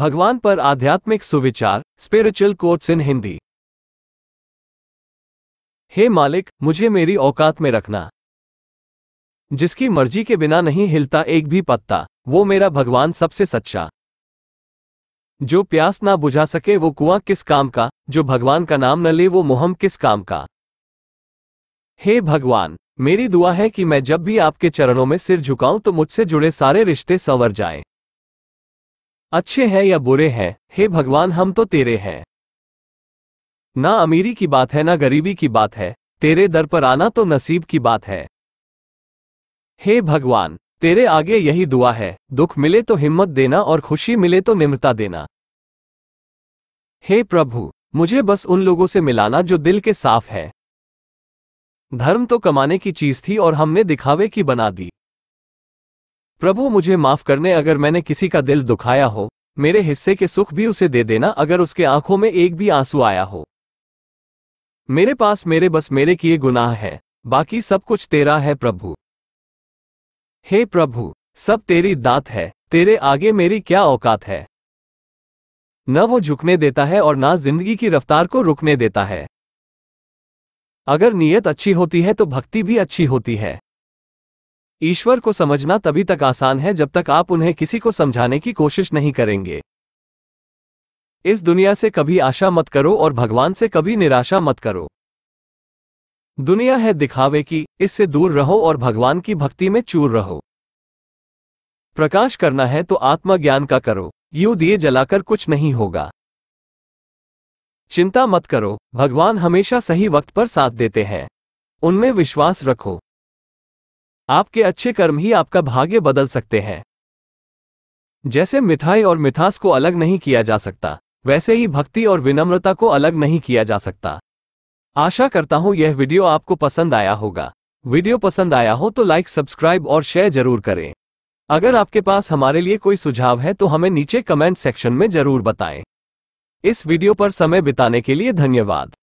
भगवान पर आध्यात्मिक सुविचार स्पिरिचुअल कोट्स इन हिंदी हे मालिक मुझे मेरी औकात में रखना जिसकी मर्जी के बिना नहीं हिलता एक भी पत्ता वो मेरा भगवान सबसे सच्चा जो प्यास ना बुझा सके वो कुआं किस काम का जो भगवान का नाम न ले वो मुहम किस काम का हे भगवान मेरी दुआ है कि मैं जब भी आपके चरणों में सिर झुकाऊं तो मुझसे जुड़े सारे रिश्ते संवर जाएं अच्छे हैं या बुरे हैं हे भगवान हम तो तेरे हैं ना अमीरी की बात है ना गरीबी की बात है तेरे दर पर आना तो नसीब की बात है हे भगवान तेरे आगे यही दुआ है दुख मिले तो हिम्मत देना और खुशी मिले तो निम्रता देना हे प्रभु मुझे बस उन लोगों से मिलाना जो दिल के साफ है धर्म तो कमाने की चीज थी और हमने दिखावे की बना दी प्रभु मुझे माफ करने अगर मैंने किसी का दिल दुखाया हो मेरे हिस्से के सुख भी उसे दे देना अगर उसके आंखों में एक भी आंसू आया हो मेरे पास मेरे बस मेरे किए गुनाह है बाकी सब कुछ तेरा है प्रभु हे प्रभु सब तेरी दात है तेरे आगे मेरी क्या औकात है न वो झुकने देता है और ना जिंदगी की रफ्तार को रुकने देता है अगर नीयत अच्छी होती है तो भक्ति भी अच्छी होती है ईश्वर को समझना तभी तक आसान है जब तक आप उन्हें किसी को समझाने की कोशिश नहीं करेंगे इस दुनिया से कभी आशा मत करो और भगवान से कभी निराशा मत करो दुनिया है दिखावे की इससे दूर रहो और भगवान की भक्ति में चूर रहो प्रकाश करना है तो आत्मज्ञान का करो यूं दिए जलाकर कुछ नहीं होगा चिंता मत करो भगवान हमेशा सही वक्त पर साथ देते हैं उनमें विश्वास रखो आपके अच्छे कर्म ही आपका भाग्य बदल सकते हैं जैसे मिठाई और मिठास को अलग नहीं किया जा सकता वैसे ही भक्ति और विनम्रता को अलग नहीं किया जा सकता आशा करता हूं यह वीडियो आपको पसंद आया होगा वीडियो पसंद आया हो तो लाइक सब्सक्राइब और शेयर जरूर करें अगर आपके पास हमारे लिए कोई सुझाव है तो हमें नीचे कमेंट सेक्शन में जरूर बताएं इस वीडियो पर समय बिताने के लिए धन्यवाद